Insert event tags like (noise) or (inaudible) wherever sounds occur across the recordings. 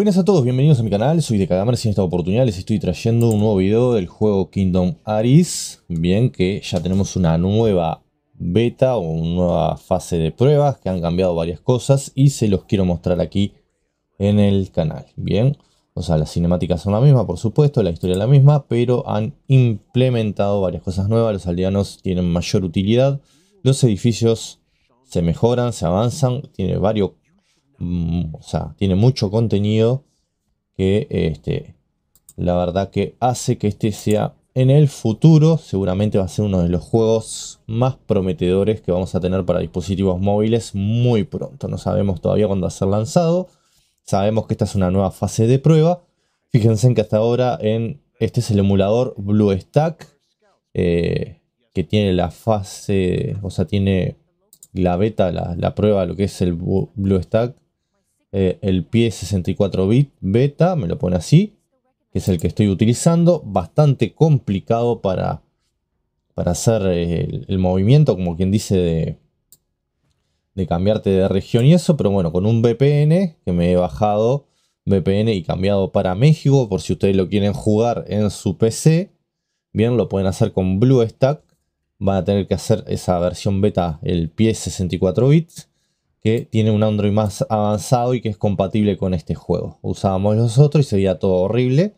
Buenas a todos, bienvenidos a mi canal, soy de Cadamerci y en esta oportunidad les estoy trayendo un nuevo video del juego Kingdom Aris. Bien, que ya tenemos una nueva beta o una nueva fase de pruebas que han cambiado varias cosas y se los quiero mostrar aquí en el canal. Bien, o sea, las cinemáticas son la misma, por supuesto, la historia es la misma, pero han implementado varias cosas nuevas, los aldeanos tienen mayor utilidad, los edificios se mejoran, se avanzan, tiene varios Mm, o sea, tiene mucho contenido que este, la verdad que hace que este sea en el futuro, seguramente va a ser uno de los juegos más prometedores que vamos a tener para dispositivos móviles muy pronto. No sabemos todavía cuándo va a ser lanzado. Sabemos que esta es una nueva fase de prueba. Fíjense en que hasta ahora en este es el emulador BlueStack eh, que tiene la fase, o sea, tiene la beta, la, la prueba, lo que es el BlueStack eh, el pie 64 bit beta, me lo pone así, que es el que estoy utilizando, bastante complicado para, para hacer eh, el, movimiento, como quien dice, de, de cambiarte de región y eso, pero bueno, con un VPN que me he bajado VPN y cambiado para México, por si ustedes lo quieren jugar en su PC, bien, lo pueden hacer con BlueStack, van a tener que hacer esa versión beta, el pie 64 bits, que tiene un Android más avanzado y que es compatible con este juego. Usábamos los otros y se veía todo horrible,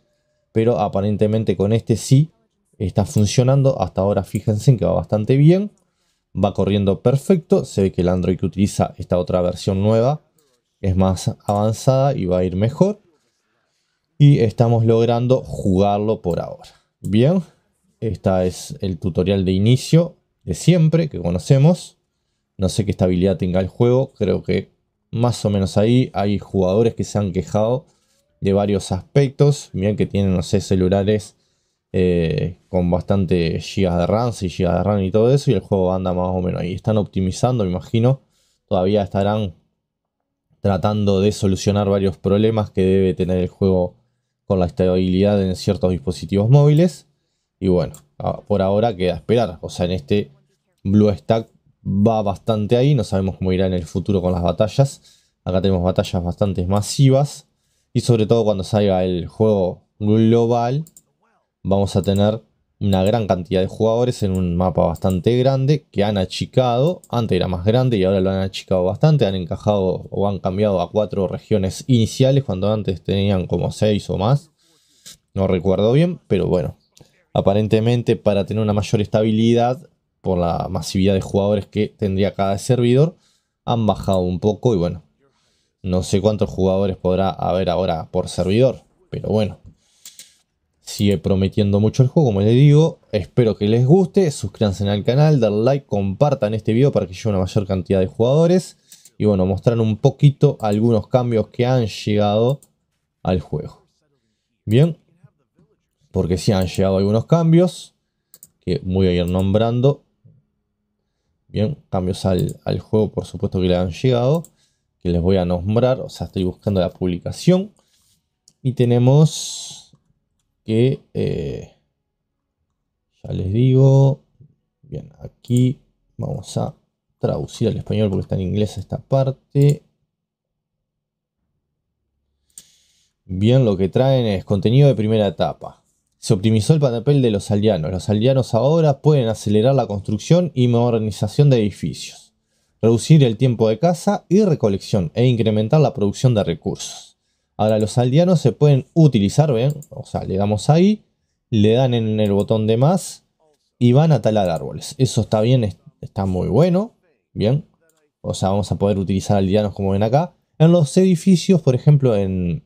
pero aparentemente con este sí está funcionando. Hasta ahora fíjense que va bastante bien, va corriendo perfecto. Se ve que el Android que utiliza esta otra versión nueva es más avanzada y va a ir mejor. Y estamos logrando jugarlo por ahora. Bien, este es el tutorial de inicio de siempre que conocemos. No sé qué estabilidad tenga el juego, creo que más o menos ahí hay jugadores que se han quejado de varios aspectos. Miren que tienen, no celulares eh, con bastante gigas de RAM, 6 gigas de RAM y todo eso, y el juego anda más o menos ahí. Están optimizando, me imagino. Todavía estarán tratando de solucionar varios problemas que debe tener el juego con la estabilidad en ciertos dispositivos móviles. Y bueno, por ahora queda esperar. O sea, en este Blue Stack va bastante ahí. No sabemos cómo irá en el futuro con las batallas. Acá tenemos batallas bastante masivas. Y sobre todo cuando salga el juego global, vamos a tener una gran cantidad de jugadores en un mapa bastante grande que han achicado. Antes era más grande y ahora lo han achicado bastante. Han encajado o han cambiado a cuatro regiones iniciales cuando antes tenían como seis o más. No recuerdo bien, pero bueno. Aparentemente para tener una mayor estabilidad por la masividad de jugadores que tendría cada servidor, han bajado un poco y bueno, no sé cuántos jugadores podrá haber ahora por servidor, pero bueno. Sigue prometiendo mucho el juego, como les digo. Espero que les guste. Suscríbanse al canal, den like, compartan este video para que llegue una mayor cantidad de jugadores. Y bueno, mostrar un poquito algunos cambios que han llegado al juego. Bien, porque sí han llegado algunos cambios que voy a ir nombrando Bien, cambios al, juego por supuesto que le han llegado, que les voy a nombrar, o sea, estoy buscando la publicación. Y tenemos que, eh, ya les digo, bien, aquí vamos a traducir al español porque está en inglés esta parte. Bien, lo que traen es contenido de primera etapa. Se optimizó el papel de los aldeanos. Los aldeanos ahora pueden acelerar la construcción y modernización de edificios, reducir el tiempo de caza y recolección e incrementar la producción de recursos. Ahora los aldeanos se pueden utilizar, ven, o sea, le damos ahí, le dan en el botón de más y van a talar árboles. Eso está bien, está muy bueno, bien. O sea, vamos a poder utilizar aldeanos como ven acá. En los edificios, por ejemplo, en...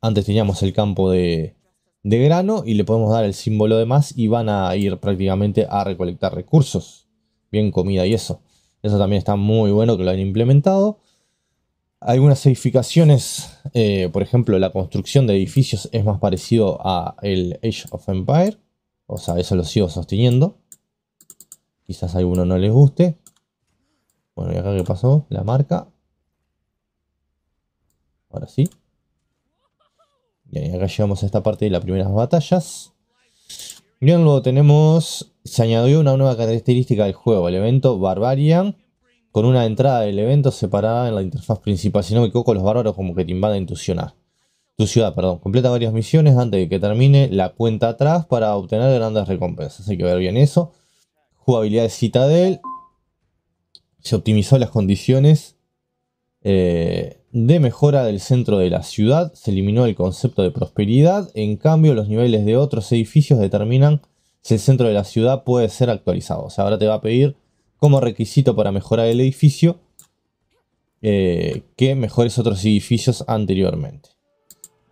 Antes teníamos el campo de, de grano y le podemos dar el símbolo de más y van a ir prácticamente a recolectar recursos. Bien comida y eso. Eso también está muy bueno que lo han implementado. Algunas edificaciones, eh, por ejemplo, la construcción de edificios es más parecido a el Age of Empire. O sea, eso lo sigo sosteniendo. Quizás a alguno no les guste. Bueno, ¿y acá qué pasó? La marca. Ahora sí acá llegamos a esta parte de las primeras batallas. Bien, luego tenemos... Se añadió una nueva característica del juego, el evento Barbarian, con una entrada del evento separada en la interfaz principal. Si no me equivoco, los bárbaros como que te invaden tu ciudad. Tu ciudad, perdón. Completa varias misiones antes de que termine la cuenta atrás para obtener grandes recompensas. Hay que ver bien eso. Jugabilidad de Citadel. Se optimizó las condiciones eh, de mejora del centro de la ciudad, se eliminó el concepto de prosperidad, en cambio los niveles de otros edificios determinan si el centro de la ciudad puede ser actualizado. O sea, ahora te va a pedir como requisito para mejorar el edificio eh, que mejores otros edificios anteriormente.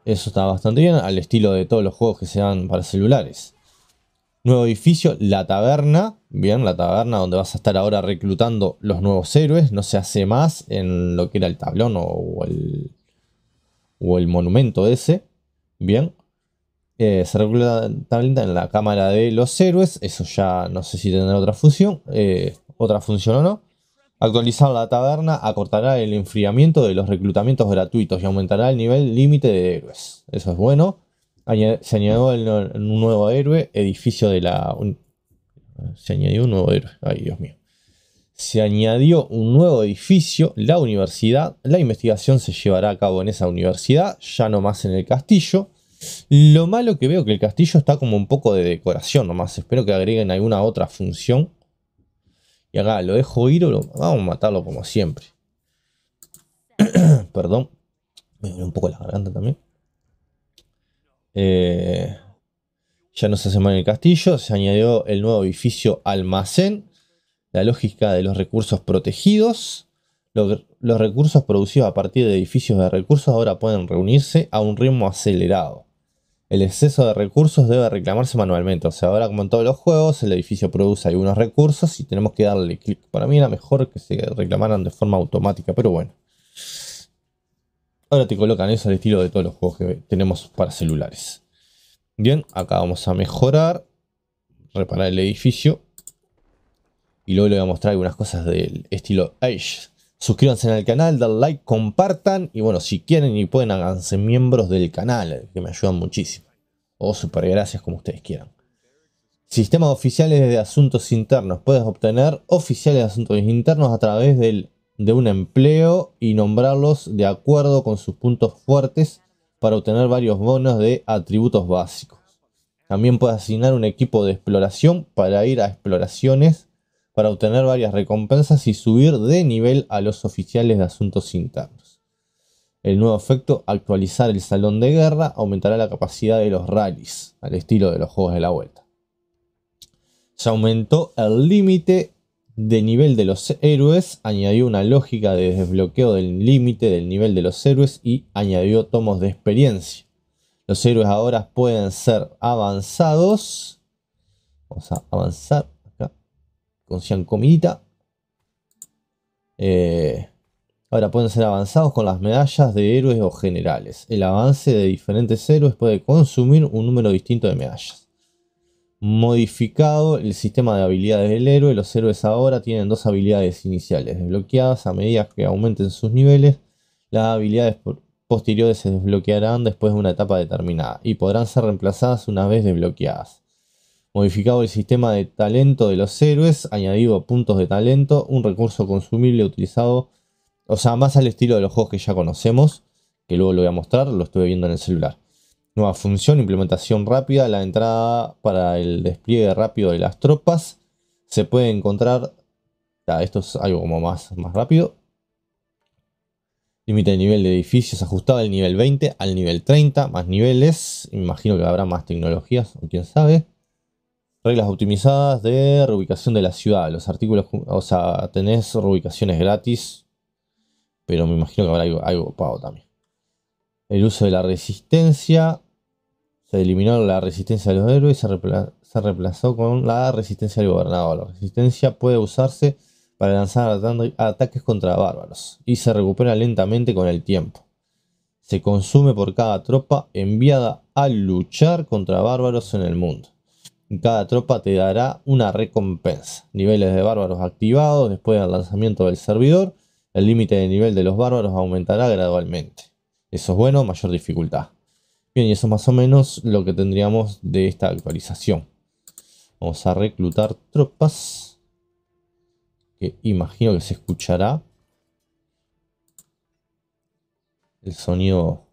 Eso está bastante bien, al estilo de todos los juegos que se dan para celulares. Nuevo edificio, la taberna. Bien, la taberna donde vas a estar ahora reclutando los nuevos héroes. No se hace más en lo que era el tablón o, el, o el monumento ese. Bien. Eh, se recluta en la cámara de los héroes. Eso ya no sé si tendrá otra función. Eh, otra función o no. Actualizar la taberna acortará el enfriamiento de los reclutamientos gratuitos y aumentará el nivel límite de héroes. Eso es bueno se añadió un nuevo héroe, edificio de la... se añadió un nuevo héroe, ay Dios mío. Se añadió un nuevo edificio, la universidad. La investigación se llevará a cabo en esa universidad, ya no más en el castillo. Lo malo que veo que el castillo está como un poco de decoración nomás. Espero que agreguen alguna otra función. Y acá lo dejo ir lo... vamos a matarlo como siempre. (clears throat) Perdón. Me duele un poco la garganta también. Eh, ya no se hace en el castillo. Se añadió el nuevo edificio almacén. La lógica de los recursos protegidos. los recursos producidos a partir de edificios de recursos ahora pueden reunirse a un ritmo acelerado. El exceso de recursos debe reclamarse manualmente. O sea, ahora como en todos los juegos, el edificio produce algunos recursos y tenemos que darle clic. Para mí era mejor que se reclamaran de forma automática, pero bueno. Ahora te colocan eso al estilo de todos los juegos que tenemos para celulares. Bien, acá vamos a mejorar. Reparar el edificio. Y luego le voy a mostrar algunas cosas del estilo Age. Suscríbanse al canal, den like, compartan. Y bueno, si quieren y pueden, háganse miembros del canal, que me ayudan muchísimo. O super gracias, como ustedes quieran. Sistemas oficiales de asuntos internos. Puedes obtener oficiales de asuntos internos a través del de un empleo y nombrarlos de acuerdo con sus puntos fuertes para obtener varios bonos de atributos básicos. También puede asignar un equipo de exploración para ir a exploraciones, para obtener varias recompensas y subir de nivel a los oficiales de asuntos internos. El nuevo efecto, actualizar el salón de guerra, aumentará la capacidad de los rallies, al estilo de los juegos de la vuelta. Se aumentó el límite de nivel de los héroes, añadió una lógica de desbloqueo del límite del nivel de los héroes y añadió tomos de experiencia. Los héroes ahora pueden ser avanzados. Vamos a avanzar acá. Ciancomita. Eh, ahora pueden ser avanzados con las medallas de héroes o generales. El avance de diferentes héroes puede consumir un número distinto de medallas modificado el sistema de habilidades del héroe. Los héroes ahora tienen dos habilidades iniciales desbloqueadas a medida que aumenten sus niveles. Las habilidades posteriores se desbloquearán después de una etapa determinada y podrán ser reemplazadas una vez desbloqueadas. Modificado el sistema de talento de los héroes, añadido puntos de talento, un recurso consumible utilizado, o sea, más al estilo de los juegos que ya conocemos, que luego lo voy a mostrar, lo estuve viendo en el celular. Nueva función, implementación rápida, la entrada para el despliegue rápido de las tropas. Se puede encontrar, ya, esto es algo como más, más rápido. Límite de nivel de edificios ajustado del nivel 20 al nivel 30, más niveles. Imagino que habrá más tecnologías, o quién sabe. Reglas optimizadas de reubicación de la ciudad. Los artículos, o sea, tenés reubicaciones gratis, pero me imagino que habrá algo, algo pago también el uso de la resistencia, se eliminó la resistencia de los héroes y se, se reemplazó con la resistencia del gobernador. La resistencia puede usarse para lanzar ataques contra bárbaros y se recupera lentamente con el tiempo. Se consume por cada tropa enviada a luchar contra bárbaros en el mundo. Cada tropa te dará una recompensa. Niveles de bárbaros activados después del lanzamiento del servidor. El límite de nivel de los bárbaros aumentará gradualmente. Eso es bueno, mayor dificultad. Bien, y eso más o menos lo que tendríamos de esta actualización. Vamos a reclutar tropas. Que imagino que se escuchará. El sonido.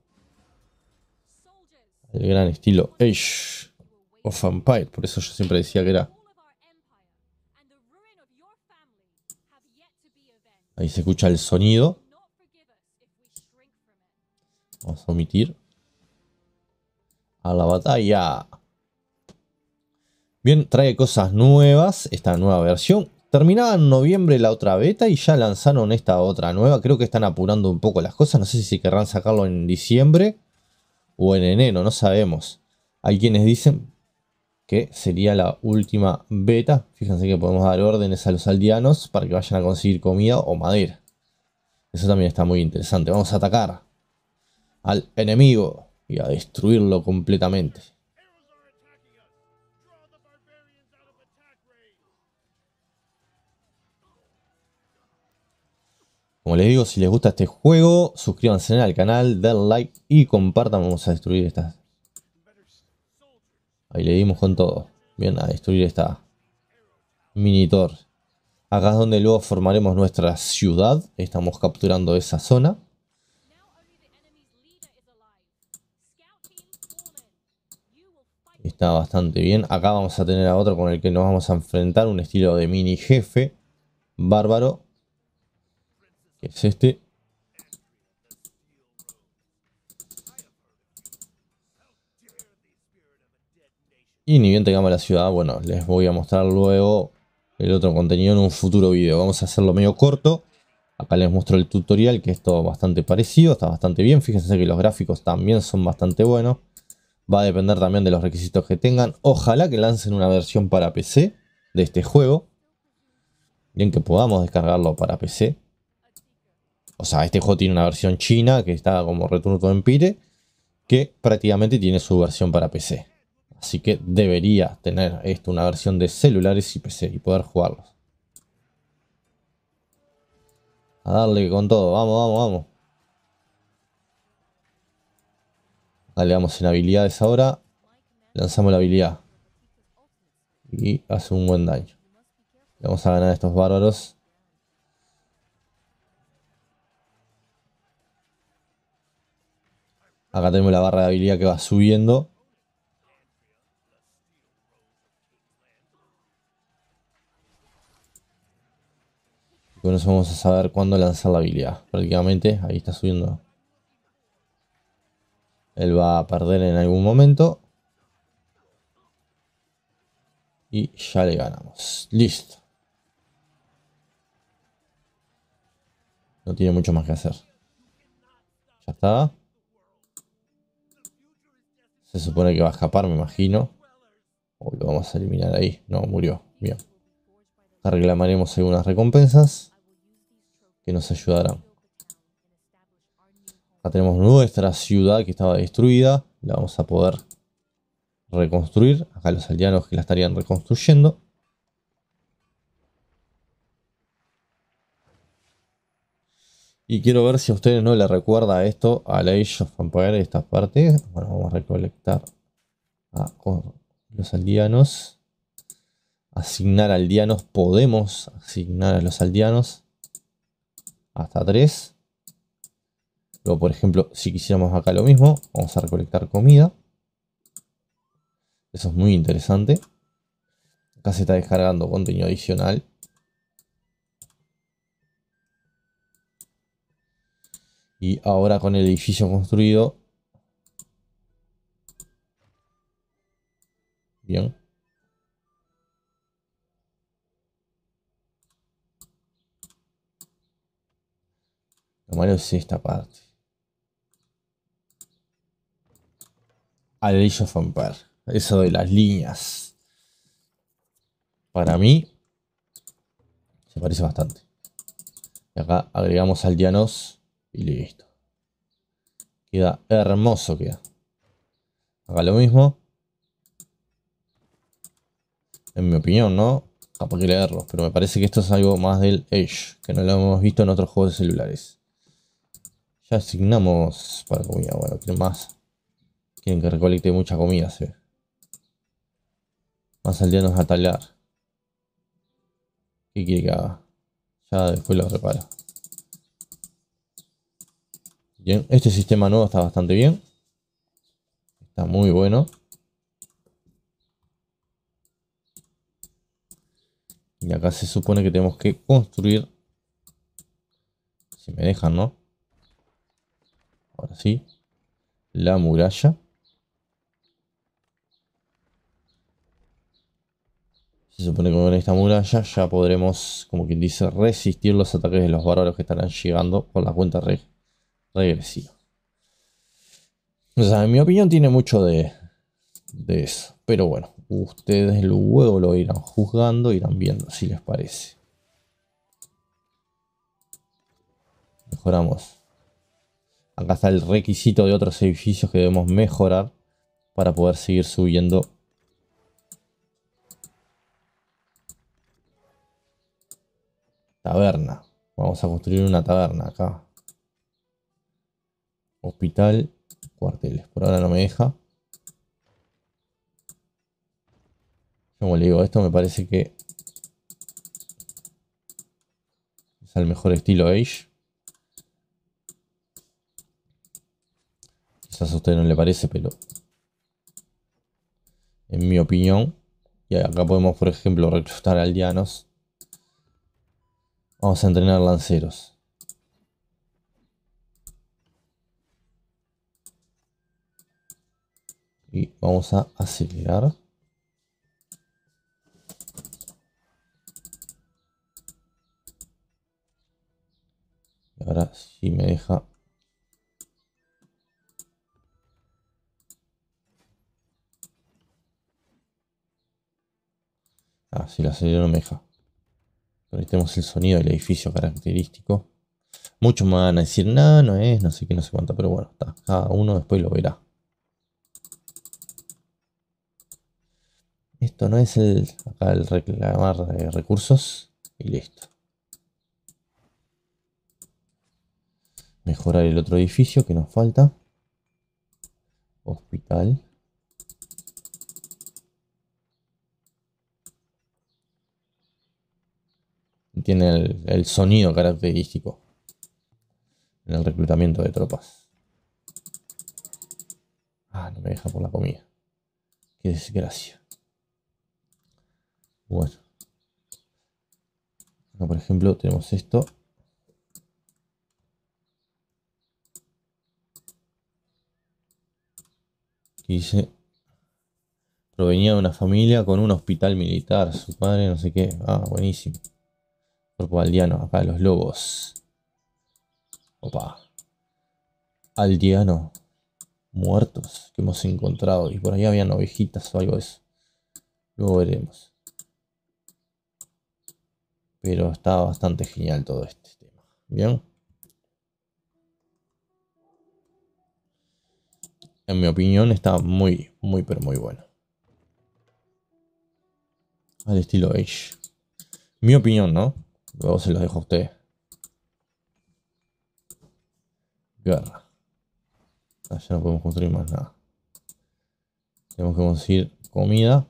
El gran estilo Age of Empire. Por eso yo siempre decía que era. Ahí se escucha el sonido. Vamos a omitir la batalla. Bien, trae cosas nuevas esta nueva versión. Terminaba en noviembre la otra beta y ya lanzaron esta otra nueva. Creo que están apurando un poco las cosas. No sé si querrán sacarlo en diciembre o en enero, no sabemos. Hay quienes dicen que sería la última beta. Fíjense que podemos dar órdenes a los aldeanos para que vayan a conseguir comida o madera. Eso también está muy interesante. Vamos a atacar al enemigo y a destruirlo completamente. Como les digo, si les gusta este juego, suscríbanse al canal, den like y compartan. Vamos a destruir estas. Ahí le dimos con todo. Bien, a destruir esta Minitor. Acá es donde luego formaremos nuestra ciudad. Estamos capturando esa zona. Está bastante bien. Acá vamos a tener a otro con el que nos vamos a enfrentar. Un estilo de mini jefe. Bárbaro. Que es este. Y ni bien tengamos la ciudad, bueno, les voy a mostrar luego el otro contenido en un futuro video. Vamos a hacerlo medio corto. Acá les muestro el tutorial, que es todo bastante parecido, está bastante bien. Fíjense que los gráficos también son bastante buenos. Va a depender también de los requisitos que tengan. Ojalá que lancen una versión para PC de este juego. Bien que podamos descargarlo para PC. O sea, este juego tiene una versión china que está como Return to Empire. Que prácticamente tiene su versión para PC. Así que debería tener esto una versión de celulares y PC y poder jugarlos. A darle con todo. Vamos, vamos, vamos. Le vamos en habilidades ahora. Lanzamos la habilidad. Y hace un buen daño. Vamos a ganar a estos bárbaros. Acá tenemos la barra de habilidad que va subiendo. Y con eso vamos a saber cuándo lanzar la habilidad. Prácticamente ahí está subiendo él va a perder en algún momento. Y ya le ganamos. Listo. No tiene mucho más que hacer. Ya está. Se supone que va a escapar, me imagino. O lo vamos a eliminar ahí. No, murió. Bien. Reclamaremos algunas recompensas que nos ayudarán. Acá tenemos nuestra ciudad que estaba destruida. La vamos a poder reconstruir. Acá los aldeanos que la estarían reconstruyendo. Y quiero ver si a ustedes no le recuerda esto a la Age of pagar esta parte. Bueno, vamos a recolectar a los aldeanos. Asignar aldeanos. Podemos asignar a los aldeanos. Hasta 3. Luego, por ejemplo, si quisiéramos acá lo mismo, vamos a recolectar comida. Eso es muy interesante. Acá se está descargando contenido adicional. Y ahora con el edificio construido. Bien. Lo malo es esta parte. al Age of Eso de las líneas. Para mí, se parece bastante. Y acá agregamos al dianos. y listo. Queda hermoso, queda. Acá lo mismo. En mi opinión, ¿no? Capaz que leerlos, pero me parece que esto es algo más del Edge, que no lo hemos visto en otros juegos de celulares. Ya asignamos para comida, bueno, ¿qué más? Tienen que recolecte mucha comida, se ve. Más aldeanos a talar. ¿Qué quiere que haga? Ya después lo reparo. Bien, este sistema nuevo está bastante bien. Está muy bueno. Y acá se supone que tenemos que construir. Si me dejan, ¿no? Ahora sí. La muralla. Se supone que con esta muralla ya podremos, como quien dice, resistir los ataques de los bárbaros que estarán llegando por la cuenta regresiva. O sea, en mi opinión tiene mucho de, de eso. Pero bueno, ustedes luego lo irán juzgando, irán viendo si les parece. Mejoramos. Acá está el requisito de otros edificios que debemos mejorar para poder seguir subiendo Taberna. Vamos a construir una taberna acá. Hospital, cuarteles. Por ahora no me deja. Como le digo, esto me parece que es el mejor estilo Age. Quizás a usted no le parece, pero en mi opinión. Y acá podemos, por ejemplo, reclutar aldeanos Vamos a entrenar lanceros. Y vamos a acelerar. ahora si me deja Ah, si la acelero no me deja tenemos el sonido del edificio característico. Muchos me van a decir, no, no es, no sé qué, no sé cuánto, pero bueno, está. Cada uno después lo verá. Esto no es el, acá el reclamar de recursos y listo. Mejorar el otro edificio que nos falta. Hospital. tiene el, sonido característico en el reclutamiento de tropas. Ah, no me deja por la comida. Qué desgracia. Bueno. por ejemplo, tenemos esto. dice... Provenía de una familia con un hospital militar. Su padre, no sé qué. Ah, buenísimo. Cuerpo aldeano, acá los lobos. Opa. Aldeano. Muertos que hemos encontrado. Y por ahí habían ovejitas o algo de eso. Luego veremos. Pero está bastante genial todo este tema. Bien. En mi opinión está muy, muy, pero muy bueno. Al estilo Age. Mi opinión, ¿no? Luego se los dejo a ustedes. Guerra. Ah, ya no podemos construir más nada. Tenemos que conseguir comida.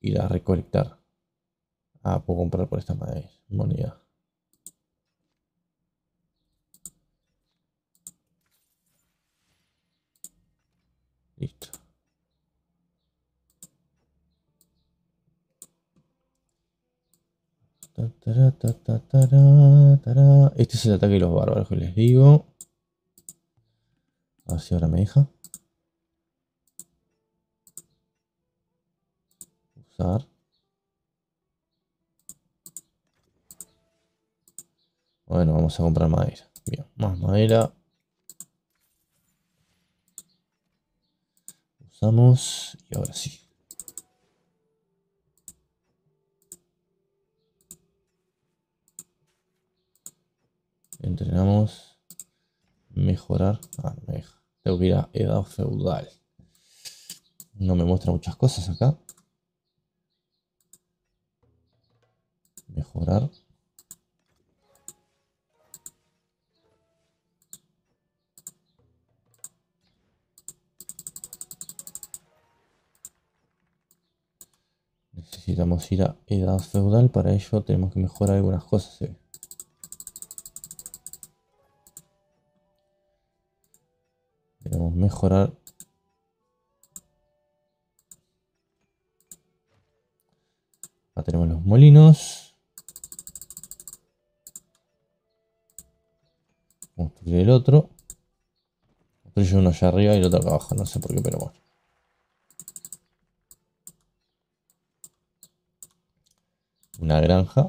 Ir a recolectar. Ah, puedo comprar por esta madera. Moneda. Listo. Este es el ataque de los bárbaros que les digo. A ver si ahora me deja. Usar. Bueno, vamos a comprar madera. Bien, más madera. Usamos y ahora sí. Entrenamos. Mejorar. Ah, Tengo que ir a edad feudal. No me muestra muchas cosas acá. Mejorar. Necesitamos ir a edad feudal, para ello tenemos que mejorar algunas cosas. ¿eh? mejorar Acá tenemos los molinos. Construir el otro. construye uno allá arriba y el otro acá abajo. No sé por qué, pero bueno. Una granja.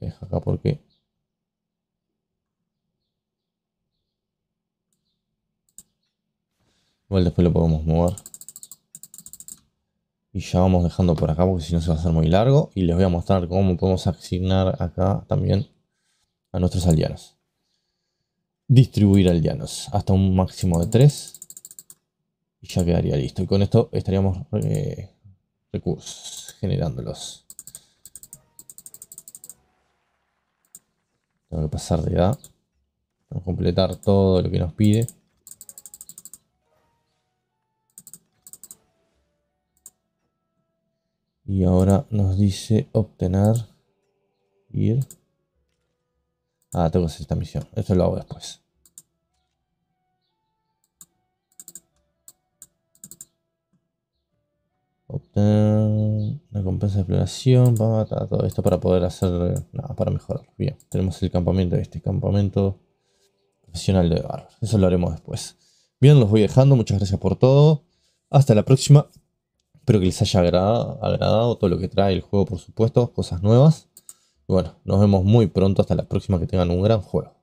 Deja acá porque después lo podemos mover. Y ya vamos dejando por acá porque si no se va a hacer muy largo. Y les voy a mostrar cómo podemos asignar acá también a nuestros aldeanos. Distribuir aldeanos hasta un máximo de 3. Y ya quedaría listo. Y con esto estaríamos eh, recursos generándolos. Tengo que pasar de edad. Vamos a completar todo lo que nos pide. Y ahora nos dice obtener, ir. Ah, tengo que hacer esta misión. Esto lo hago después. Obtener una compensa de exploración. Para todo esto para poder hacer nada, para mejorar. Bien, tenemos el campamento este campamento profesional de barro. Eso lo haremos después. Bien, los voy dejando. Muchas gracias por todo. Hasta la próxima. Espero que les haya agradado, todo lo que trae el juego, por supuesto, cosas nuevas. Y bueno, nos vemos muy pronto. Hasta la próxima. Que tengan un gran juego.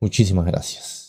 Muchísimas gracias.